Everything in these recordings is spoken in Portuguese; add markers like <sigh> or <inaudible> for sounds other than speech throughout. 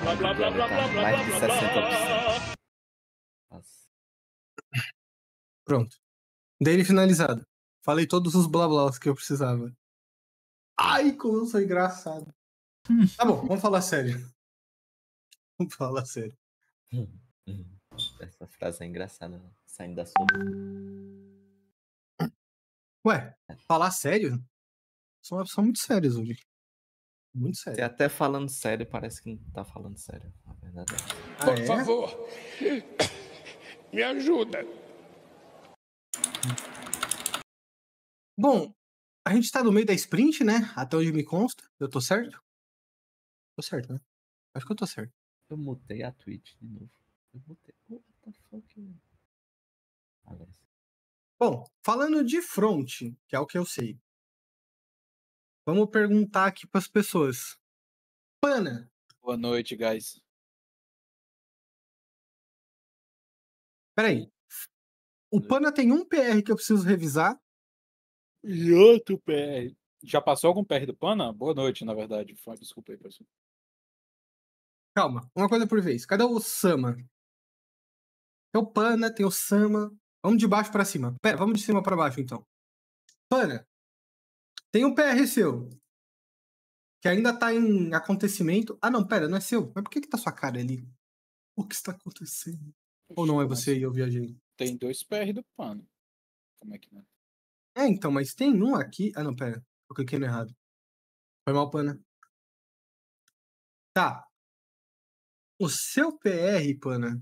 Mais de 60%. Nossa. Pronto. Dele finalizado. Falei todos os blá blá que eu precisava. Ai, como eu sou engraçado. Tá bom, vamos falar sério. Vamos falar sério. Essa frase é engraçada, saindo da sua. Ué, falar sério? São, são muito sérios hoje. Muito sério. Você até falando sério, parece que não tá falando sério. Na verdade. Ah, Por é? favor, me ajuda. Bom, a gente tá no meio da sprint, né? Até onde me consta. Eu tô certo? Tô certo, né? Acho que eu tô certo. Eu mutei a Twitch de novo. Eu mutei. What the fuck? Alex. Bom, falando de front, que é o que eu sei, vamos perguntar aqui para as pessoas. Pana. Boa noite, guys. Peraí. O Pana tem um PR que eu preciso revisar. E outro PR. Já passou algum PR do Pana? Boa noite, na verdade. Desculpa aí, pessoal. Calma, uma coisa por vez. Cadê o Sama? Tem o Pana, tem o Sama, Vamos de baixo para cima. Pera, vamos de cima para baixo, então. Pana, tem um PR seu. Que ainda tá em acontecimento. Ah, não, pera, não é seu. Mas por que que tá sua cara ali? O que está acontecendo? Ou não é você e eu viajei? Tem dois PR do Pano. Como é que não? É, então, mas tem um aqui. Ah, não, pera. Eu cliquei no errado. Foi mal, Pana. Tá. O seu PR, Pana,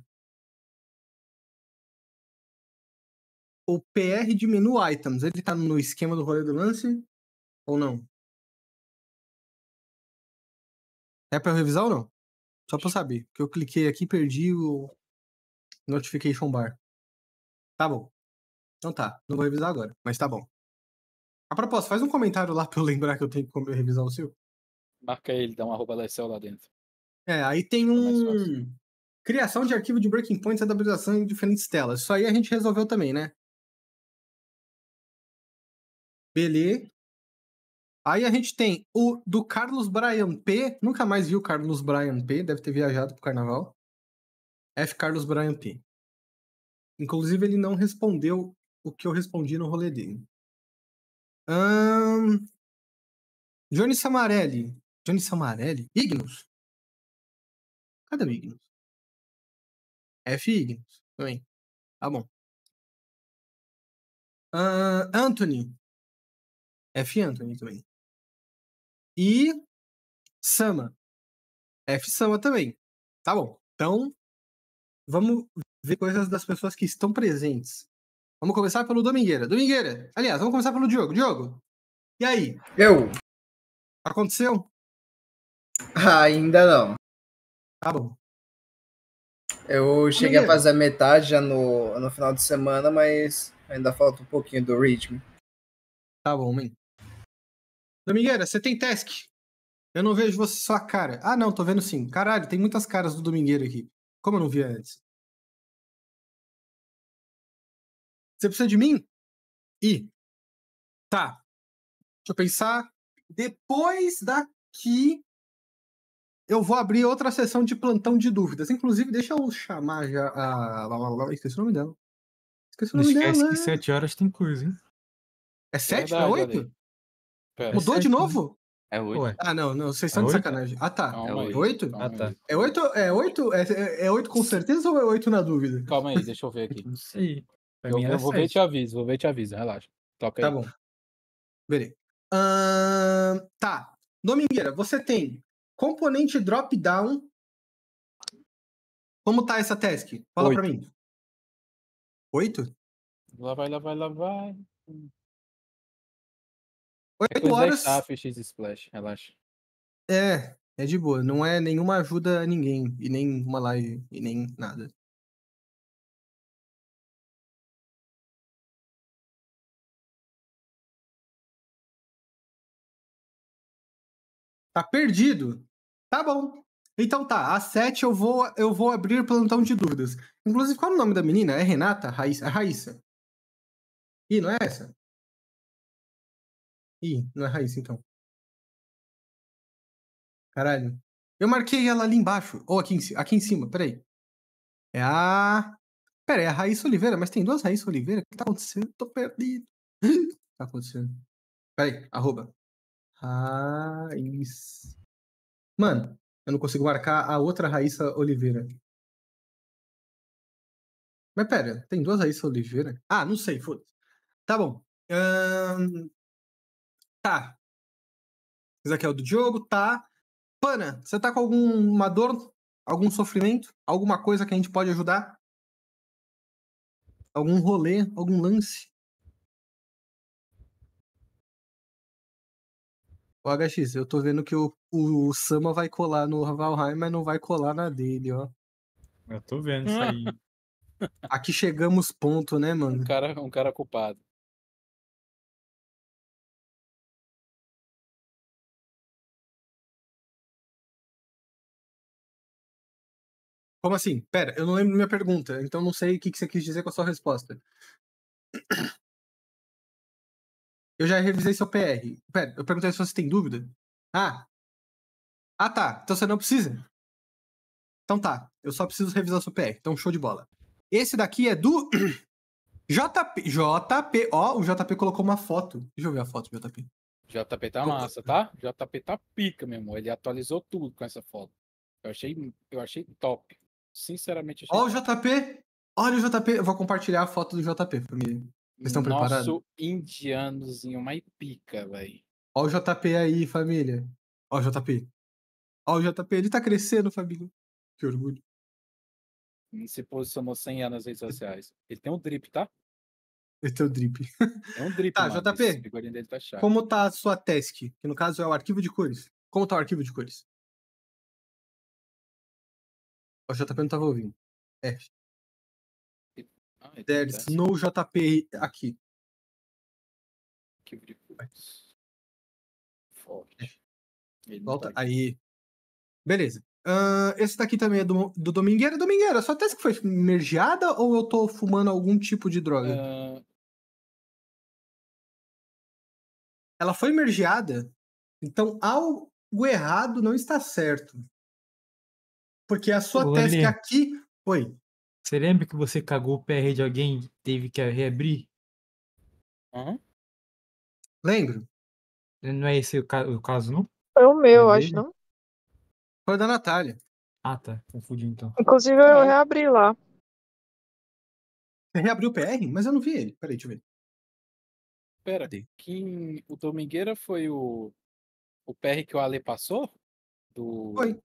o PR de menu items, ele tá no esquema do rolê do lance ou não? É para revisar ou não? Só para saber, que eu cliquei aqui e perdi o notification bar. Tá bom. Então tá, não vou revisar agora, mas tá bom. A propósito, faz um comentário lá <laughs> para eu lembrar que eu tenho que revisar o seu. Marca ele, dá uma arroba da Excel lá dentro. É, aí tem um. Criação de arquivo de breaking points e adaptação em diferentes telas. Isso aí a gente resolveu também, né? Beleza. Aí a gente tem o do Carlos Brian P. Nunca mais vi o Carlos Brian P. Deve ter viajado pro carnaval. F. Carlos Brian P. Inclusive, ele não respondeu o que eu respondi no rolê dele. Um... Johnny Samarelli. Johnny Samarelli? Ignos. Cadê o Ignos? F. Ignos. Também. Tá bom. Uh, Anthony. F Anthony também. E Sama. F Sama também. Tá bom. Então, vamos ver coisas das pessoas que estão presentes. Vamos começar pelo Domingueira. Domingueira, aliás, vamos começar pelo Diogo. Diogo, e aí? Eu. Aconteceu? Ah, ainda não. Tá bom. Eu cheguei a fazer a metade já no, no final de semana, mas ainda falta um pouquinho do ritmo. Tá bom, hein? Domingueira, você tem task? Eu não vejo você sua cara. Ah, não, tô vendo sim. Caralho, tem muitas caras do Domingueira aqui. Como eu não vi antes? Você precisa de mim? Ih. tá. Deixa eu pensar. Depois daqui eu vou abrir outra sessão de plantão de dúvidas. Inclusive, deixa eu chamar já a. Esqueci o nome dela. Esqueci o nome não esquece dela. Né? que 7 horas tem coisa, hein? É 7 É 8? Pera, é. Mudou de né? novo? É oito. Ah, não, não, vocês é estão é de sacanagem. Ah, tá. Calma é oito? Ah, tá. É oito, é oito, é, é, é oito com certeza ou é oito na dúvida? Calma aí, deixa eu ver aqui. <laughs> Não sei. eu, eu vou ver e te aviso, vou ver e te aviso, relaxa. Toca tá aí. Tá bom. Beleza. Uh, tá. Domingueira, você tem componente drop-down. Como tá essa task? Fala para pra mim. Oito? Lá vai, lá vai, lá vai. 8 é, horas. Tá splash, relaxa. É, é de boa. Não é nenhuma ajuda a ninguém. E nem uma live. E nem nada. Tá perdido. Tá bom. Então tá, às 7 eu vou, eu vou abrir plantão de dúvidas. Inclusive, qual é o nome da menina? É Renata? Raíssa? É Raíssa. Ih, não é essa? Ih, não é raiz, então. Caralho. Eu marquei ela ali embaixo. Ou aqui em, aqui em cima, peraí. É a. Peraí, é a Raíssa Oliveira, mas tem duas Raíssa Oliveira? O que tá acontecendo? Tô perdido. O <laughs> que tá acontecendo? Peraí, arroba. Raiz. Mano, eu não consigo marcar a outra Raíssa Oliveira. Mas pera, tem duas Raíssa Oliveira? Ah, não sei, foda-se. Tá bom. Hum, Tá. Esse aqui é o do Diogo, tá. Pana, você tá com alguma dor, algum sofrimento, alguma coisa que a gente pode ajudar? Algum rolê, algum lance? O HX, eu tô vendo que o, o Sama vai colar no Valheim, mas não vai colar na dele, ó. Eu tô vendo isso aí. <laughs> Aqui chegamos ponto, né, mano? Um cara, um cara culpado. Como assim? Pera, eu não lembro minha pergunta, então não sei o que, você quis dizer com a sua resposta. Eu já revisei seu PR. Pera, eu perguntei se você tem dúvida. Ah! Ah tá, então você não precisa. Então tá, eu só preciso revisar seu PR. Então show de bola. Esse daqui é do <clears throat> JP. JP, ó, o JP colocou uma foto. Deixa eu ver a foto do JP. JP tá massa, tá? JP tá pica, meu amor. Ele atualizou tudo com essa foto. Eu achei, eu achei top. Sinceramente. Ó, o JP! Olha o JP! Eu vou compartilhar a foto do JP, família. Vocês estão preparados? Nosso indianozinho, mais pica, velho. Olha o JP aí, família. Olha o JP. olha o JP, ele tá crescendo, família. Que orgulho. Ele se posicionou 100 anos nas redes sociais. Ele tem um drip, tá? Ele tem um drip. É um drip, Tá, mano. JP, tá como tá a sua task? Que no caso é o arquivo de cores. Como tá o arquivo de cores? O JP não tava ouvindo. É. Ah, é no JP aqui. Que brilho. É. Volta tá aí. Beleza. Uh, esse daqui também é do, do Domingueira. Domingueira, só testa que foi mergeada ou eu tô fumando algum tipo de droga? Uh... Ela foi mergeada, então algo errado não está certo. Porque a sua Ô, tese que aqui. foi Você lembra que você cagou o PR de alguém e teve que reabrir? Hã? Lembro. Não é esse o, caso, não? é o meu, é acho, não? Foi da Natália. Ah, tá. Confundi então. Inclusive, eu é. reabri lá. Você reabriu o PR? Mas eu não vi ele. Peraí, deixa eu ver. Pera, quem... o Domingueira foi o... o PR que o Ale passou? Do... Foi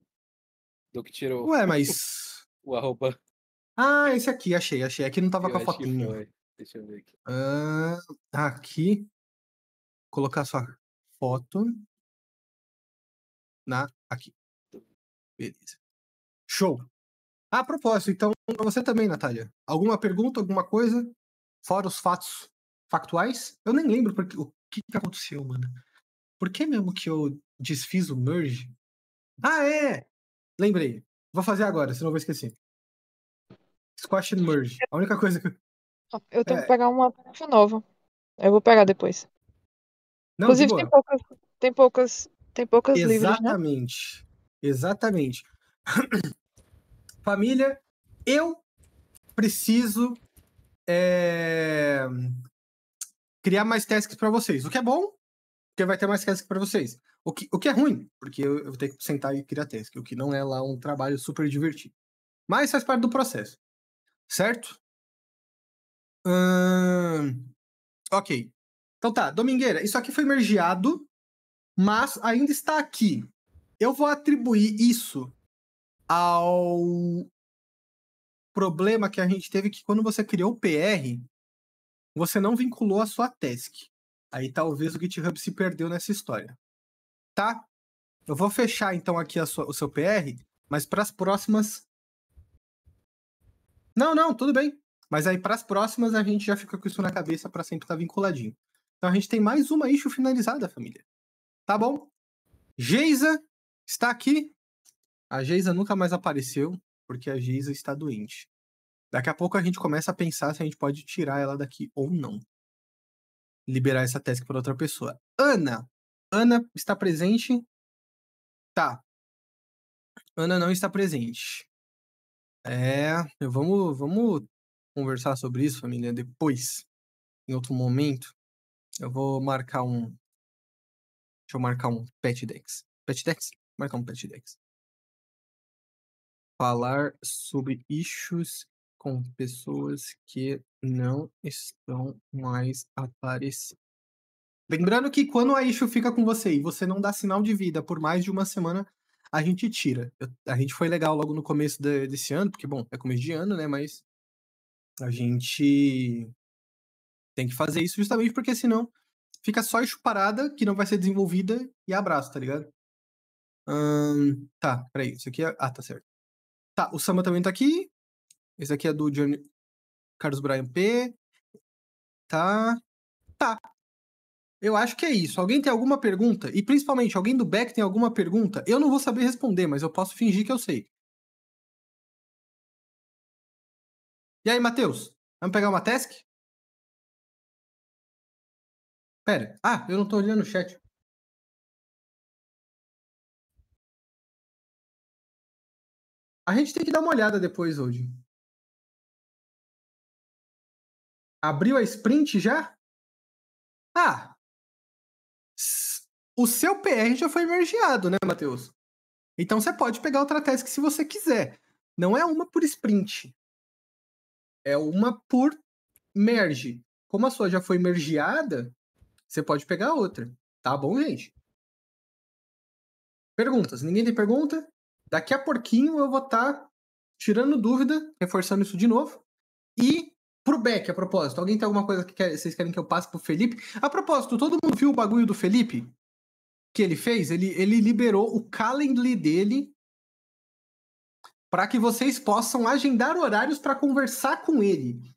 do que tirou. Ué, <laughs> mas. o arroba. Ah, esse aqui, achei, achei. Aqui não tava eu com a fotinha. Deixa eu ver aqui. Ah, aqui. Colocar sua foto. Na. Aqui. Beleza. Show. Ah, a propósito, então, pra você também, Natália. Alguma pergunta, alguma coisa? Fora os fatos factuais? Eu nem lembro porque, o que, que aconteceu, mano. Por que mesmo que eu desfiz o merge? Ah, é! Lembrei. Vou fazer agora, senão eu vou esquecer. Squash and Merge. A única coisa que. Eu tenho é... que pegar uma nova. Eu vou pegar depois. Não, Inclusive, tem poucas, tem poucas. Tem poucas Exatamente. Livros, né? Exatamente. <coughs> Família, eu preciso é... criar mais tasks para vocês. O que é bom, porque vai ter mais tasks para vocês. O que, o que é ruim, porque eu, eu vou ter que sentar e criar task, o que não é lá um trabalho super divertido. Mas faz parte do processo. Certo? Hum, ok. Então tá, Domingueira, isso aqui foi mergeado, mas ainda está aqui. Eu vou atribuir isso ao problema que a gente teve que quando você criou o PR, você não vinculou a sua task. Aí talvez o GitHub se perdeu nessa história. Tá? Eu vou fechar então aqui sua, o seu PR, mas para as próximas. Não, não, tudo bem. Mas aí para as próximas a gente já fica com isso na cabeça para sempre estar tá vinculadinho. Então a gente tem mais uma issue finalizada, família. Tá bom? Geisa está aqui. A Geisa nunca mais apareceu porque a Geisa está doente. Daqui a pouco a gente começa a pensar se a gente pode tirar ela daqui ou não. Liberar essa task para outra pessoa. Ana, Ana está presente? Tá. Ana não está presente. É, vamos, vamos conversar sobre isso, família, depois, em outro momento. Eu vou marcar um. Deixa eu marcar um pet dex. Pet dex? Marcar um pet dex. Falar sobre issues com pessoas que não estão mais aparecendo. Lembrando que quando a Ishu fica com você e você não dá sinal de vida por mais de uma semana, a gente tira. Eu, a gente foi legal logo no começo de, desse ano, porque, bom, é começo de ano, né? Mas a gente tem que fazer isso justamente porque senão fica só Ishu parada, que não vai ser desenvolvida, e abraço, tá ligado? Hum, tá, peraí. Isso aqui é. Ah, tá certo. Tá, o Samba também tá aqui. Esse aqui é do Johnny... Carlos Brian P. Tá. Tá, eu acho que é isso. Alguém tem alguma pergunta? E principalmente, alguém do back tem alguma pergunta? Eu não vou saber responder, mas eu posso fingir que eu sei. E aí, Matheus? Vamos pegar uma task? Pera. Ah, eu não estou olhando o chat. A gente tem que dar uma olhada depois hoje. Abriu a sprint já? Ah, o seu PR já foi mergeado, né, Matheus? Então você pode pegar outra task se você quiser. Não é uma por sprint. É uma por merge. Como a sua já foi mergeada, você pode pegar outra. Tá bom, gente? Perguntas. Ninguém tem pergunta? Daqui a pouquinho eu vou estar tá tirando dúvida, reforçando isso de novo. E Beck, a propósito. Alguém tem alguma coisa que quer, vocês querem que eu passe pro Felipe? A propósito, todo mundo viu o bagulho do Felipe? Que ele fez? Ele, ele liberou o Calendly dele para que vocês possam agendar horários para conversar com ele.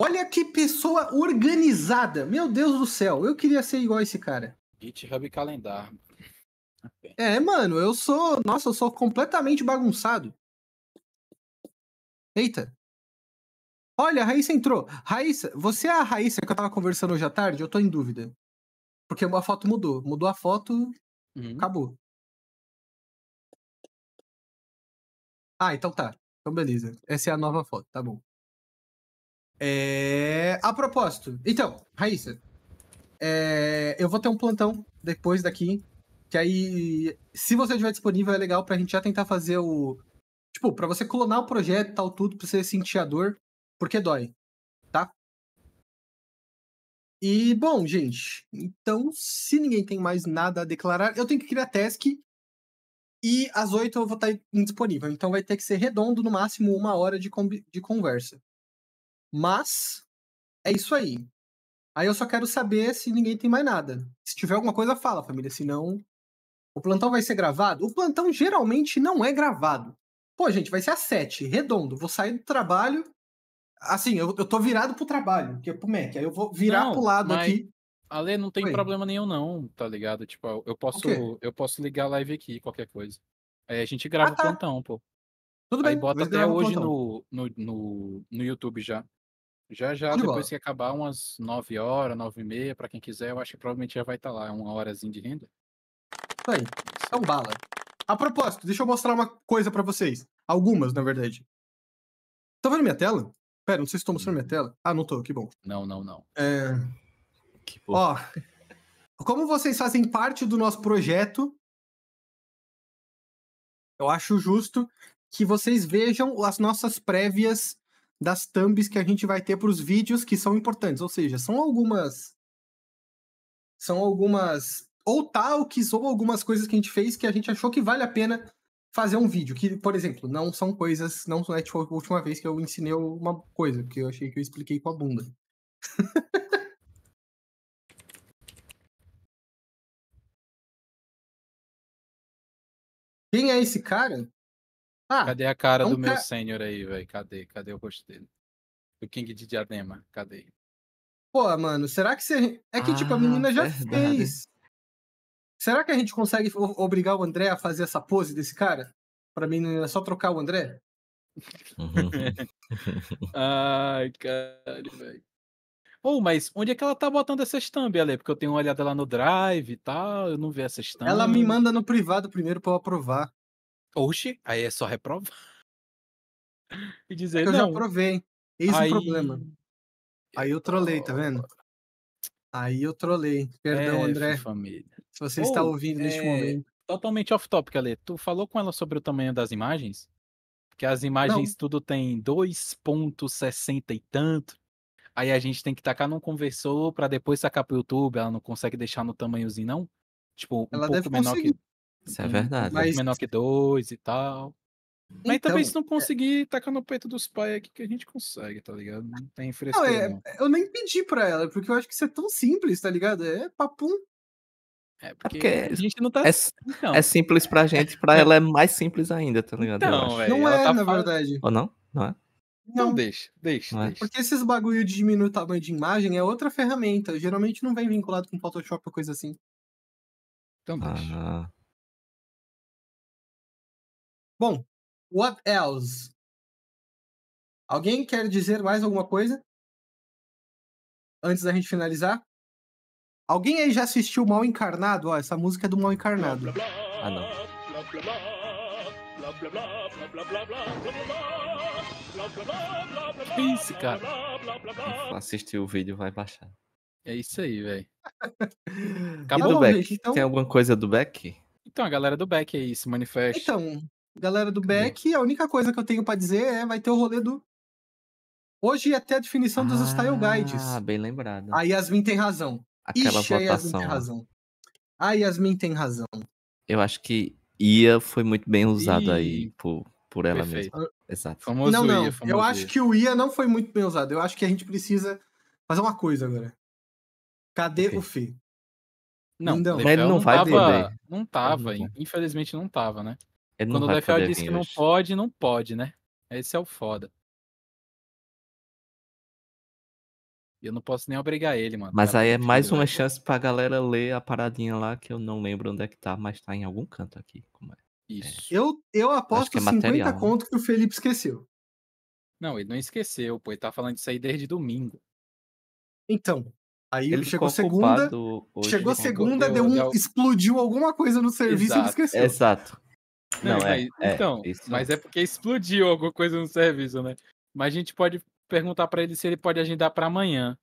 Olha que pessoa organizada. Meu Deus do céu, eu queria ser igual a esse cara. GitHub Calendar. É, mano, eu sou. Nossa, eu sou completamente bagunçado. Eita. Olha, a Raíssa entrou. Raíssa, você é a Raíssa que eu tava conversando hoje à tarde? Eu tô em dúvida. Porque a foto mudou. Mudou a foto, uhum. acabou. Ah, então tá. Então beleza. Essa é a nova foto, tá bom. É... A propósito, então, Raíssa, é... eu vou ter um plantão depois daqui. Que aí, se você estiver disponível, é legal pra gente já tentar fazer o. Tipo, pra você clonar o projeto e tal, tudo, pra você sentir a dor porque dói, tá? E bom, gente, então se ninguém tem mais nada a declarar, eu tenho que criar task e às oito eu vou estar indisponível. Então vai ter que ser redondo, no máximo uma hora de, de conversa. Mas é isso aí. Aí eu só quero saber se ninguém tem mais nada. Se tiver alguma coisa, fala, família. Se não, o plantão vai ser gravado. O plantão geralmente não é gravado. Pô, gente, vai ser às sete, redondo. Vou sair do trabalho, Assim, eu, eu tô virado pro trabalho, que é pro Mac. Aí eu vou virar não, pro lado mas... aqui. Ale, não tem Oi. problema nenhum, não, tá ligado? Tipo, eu posso, okay. eu posso ligar a live aqui, qualquer coisa. Aí a gente grava ah, tá. o plantão, pô. Tudo Aí bem. bota até hoje no, no, no, no, YouTube já. Já, já, Tudo depois bom. que acabar, umas 9 horas, 9 e meia, pra quem quiser, eu acho que provavelmente já vai estar tá lá, é uma horazinha de renda. Tá aí, um então, bala. A propósito, deixa eu mostrar uma coisa para vocês. Algumas, na verdade. Tá vendo minha tela? Pera, não sei se estou mostrando minha uhum. tela. Ah, não tô, que bom. Não, não, não. É... Que Ó, como vocês fazem parte do nosso projeto, eu acho justo que vocês vejam as nossas prévias das thumbs que a gente vai ter para os vídeos que são importantes. Ou seja, são algumas. São algumas. Ou talks, ou algumas coisas que a gente fez que a gente achou que vale a pena fazer um vídeo, que, por exemplo, não são coisas, não é tipo a última vez que eu ensinei uma coisa, que eu achei que eu expliquei com a bunda. <laughs> Quem é esse cara? Ah, cadê a cara é um do meu ca... sênior aí, velho? Cadê? Cadê o rosto dele? O King de Diadema, cadê? Pô, mano, será que você. É que, ah, tipo, a ah, menina já verdade. fez. Será que a gente consegue obrigar o André a fazer essa pose desse cara? Para mim não é só trocar o André? Uhum. <laughs> Ai, caralho, velho. Ou, oh, mas onde é que ela tá botando essa thumb, Ale? Porque eu tenho uma olhada lá no Drive e tal, eu não vi essa thumb. Ela me manda no privado primeiro para eu aprovar. Oxe, aí é só reprovar. <laughs> E dizer é que não. Eu já aprovei. Eis aí... o problema. Aí eu trolei, tá vendo? Aí eu trolei. Perdão, é, André. Família. Se você está ouvindo é... neste eh, momento. Totalmente off-topic, Ale. Tu falou com ela sobre o tamanho das imagens? Que as imagens Não. tudo tem 2,60 e tanto. Aí a gente tem que tacar num conversor para depois sacar pro YouTube. Ela não consegue deixar no tamanhozinho, não? Tipo, um ela pouco deve menor conseguir. que. Isso é uhum. verdade. Um mas... Menor que dois e tal. Então, Mas também se não é conseguir, é... tacar no peito dos pais aqui que a gente consegue, tá ligado? Não tem frescura. Não, é, não. Eu nem pedi pra ela, porque eu acho que isso é tão simples, tá ligado? É papum. É, é porque, porque a gente não tá. É, assim, não. é simples pra gente, pra é. ela é mais simples ainda, tá ligado? Então, véio, não é, tá na verdade. Ou não? Não é? Não, não deixa, deixa, não deixa. Porque esses bagulho de diminuir o tamanho de imagem é outra ferramenta. Geralmente não vem vinculado com Photoshop ou coisa assim. Então deixa. Ah. Bom, What else? Alguém quer dizer mais alguma coisa? Antes da gente finalizar? Alguém aí já assistiu Mal Encarnado? Ó, essa música é do Mal Encarnado. Ah, não. Que isso, cara? Assistir o vídeo vai baixar. É isso aí, velho. <laughs> Acabou. do então, Beck? Então... Tem alguma coisa do Beck? Então, a galera do Beck aí se manifesta. Então, Galera do back, a única coisa que eu tenho para dizer é vai ter o rolê do. Hoje até a definição ah, dos style guides. Ah, bem lembrado. A Yasmin tem razão. Aquela Ixi, votação. A Yasmin tem razão. A Yasmin tem razão. Eu acho que Ia foi muito bem usado e... aí por, por ela Perfeito. mesma. Exato. Famoso não, não. Ia, eu acho Ia. que o Ia não foi muito bem usado. Eu acho que a gente precisa fazer uma coisa agora. Cadê okay. o Fê? Não, não. ele não, não vai tava, Não tava, infelizmente não tava, né? Ele Quando o Liefeld diz que não hoje. pode, não pode, né? Esse é o foda. E eu não posso nem obrigar ele, mano. Mas aí é mais uma chance pra galera ler a paradinha lá, que eu não lembro onde é que tá, mas tá em algum canto aqui. Como é? é. Isso. É. Eu, eu aposto é 50 material, né? conto né? que o Felipe esqueceu. Não, ele não esqueceu, pô. Ele tá falando isso aí desde domingo. Então, aí ele chegou segunda, chegou segunda, deu, deu um, deu... explodiu alguma coisa no serviço e ele esqueceu. Exato. Não, é, mas, é, então, é, mas é porque explodiu alguma coisa no serviço, né? Mas a gente pode perguntar para ele se ele pode agendar para amanhã.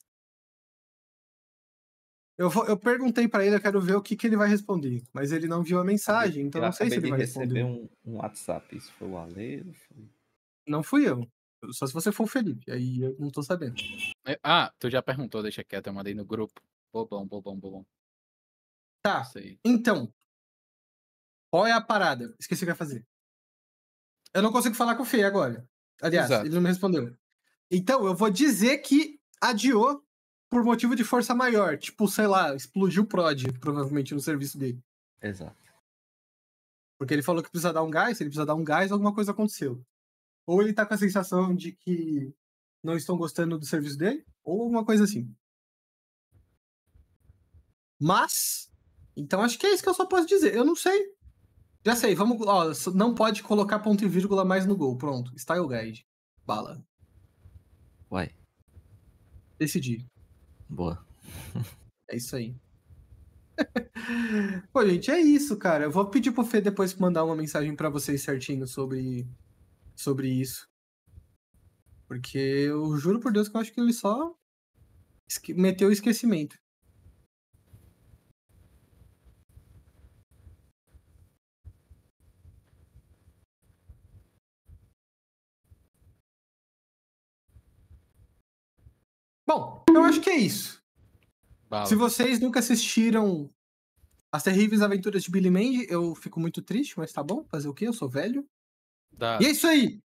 Eu, vou, eu perguntei para ele, eu quero ver o que, que ele vai responder. Mas ele não viu a mensagem, então eu não sei se ele vai responder. Um, um WhatsApp, isso foi o Ale? Foi... Não fui eu. Só se você for o Felipe, aí eu não tô sabendo. É, ah, tu já perguntou, deixa quieto, eu mandei no grupo. Bobão, bobão, bobão. Tá, então, qual é a parada? Esqueci o que ia fazer. Eu não consigo falar com o Fê agora. Aliás, Exato. ele não me respondeu. Então, eu vou dizer que adiou por motivo de força maior. Tipo, sei lá, explodiu o prod, provavelmente, no serviço dele. Exato. Porque ele falou que precisa dar um gás, se ele precisa dar um gás, alguma coisa aconteceu. Ou ele tá com a sensação de que não estão gostando do serviço dele, ou alguma coisa assim. Mas, então acho que é isso que eu só posso dizer. Eu não sei já sei, vamos. Ó, não pode colocar ponto e vírgula mais no gol. Pronto. Style guide. Bala. Uai. Decidi. Boa. <laughs> é isso aí. <laughs> Pô, gente, é isso, cara. Eu vou pedir pro Fê depois mandar uma mensagem para vocês certinho sobre, sobre isso. Porque eu juro por Deus que eu acho que ele só meteu o esquecimento. Bom, eu acho que é isso. Se vocês nunca assistiram As Terríveis Aventuras de Billy Mandy, eu fico muito triste, mas tá bom. Fazer o quê? Eu sou velho. Dá. E é isso aí!